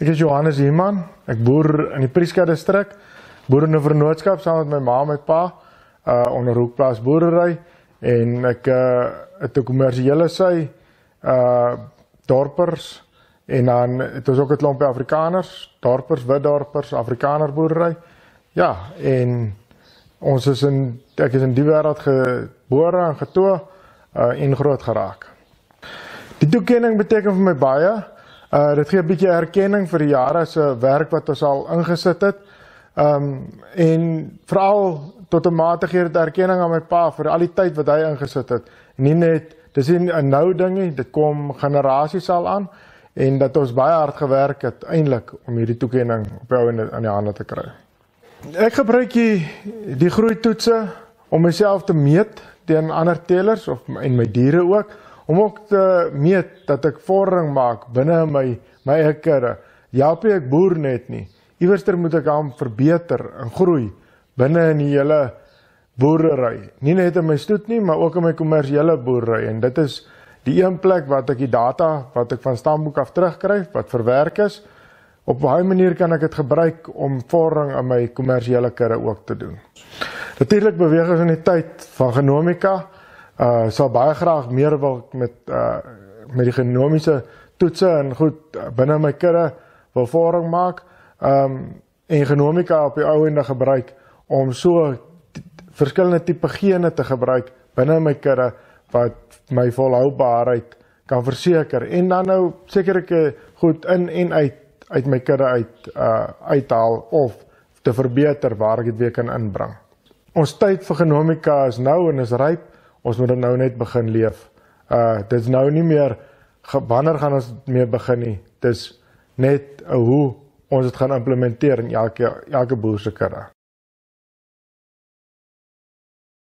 Ek is Johannes Hyman. Ek boer in die Prieska distrik. Boer in 'n vennootskap saam met my ma en my pa uh onder Hoekplaas boerdery en ek uh het 'n kommersiële sy uh dorpers en dan het ons ook 'n klompie Afrikaners, dorpers, wit dorpers, Afrikaner boerdery. Ja, en ons is in ek is in die wêreld gebore en getoe uh en groot geraak. Die toekenning beteken vir my baie. Uh dit gee 'n bietjie erkenning vir die jare se werk wat ons al ingesit het. Um en veral tot 'n mate gee dit erkenning aan my pa vir al die tyd wat hy ingesit het. Nie net dis nie 'n nou ding nie, dit kom generasies al aan en dat ons baie hard gewerk het eintlik om hierdie toekenning op jou in die hande te kry. Ek gebruik die die groei toetse om myself te meet teen ander telers of en my diere ook om ook te meet dat ek vordering maak binne my my ekere. Japie ek boer net nie. Iewerster moet ek hom verbeter en groei binne in die hele boerdery. Nie net in my stoet nie, maar ook in my kommersiële boerdery en dit is die een plek wat ek die data wat ek van stamboek af terugkry wat verwerk is. Op watter manier kan ek dit gebruik om vordering in my kommersiële kudde ook te doen? Natuurlik beweeg ons in die tyd van genomika uh sou baie graag meer wil met uh met die genomiese toetse en goed uh, binne my kudde wil vordering maak. Um en genomika op die ou ende gebruik om so verskillende tipe gene te gebruik binne my kudde wat my volhoubaarheid kan verseker en dan nou sekerlike goed in en uit uit my kudde uit uh uithaal of te verbeter waar ek dit weer kan inbring. Ons tyd vir genomika is nou en is ryp ons moet dit nou net begin leef. Uh dit's nou nie meer wanneer gaan ons mee begin nie. Dis net 'n hoe ons dit gaan implementeer in elke elke boer se kudde.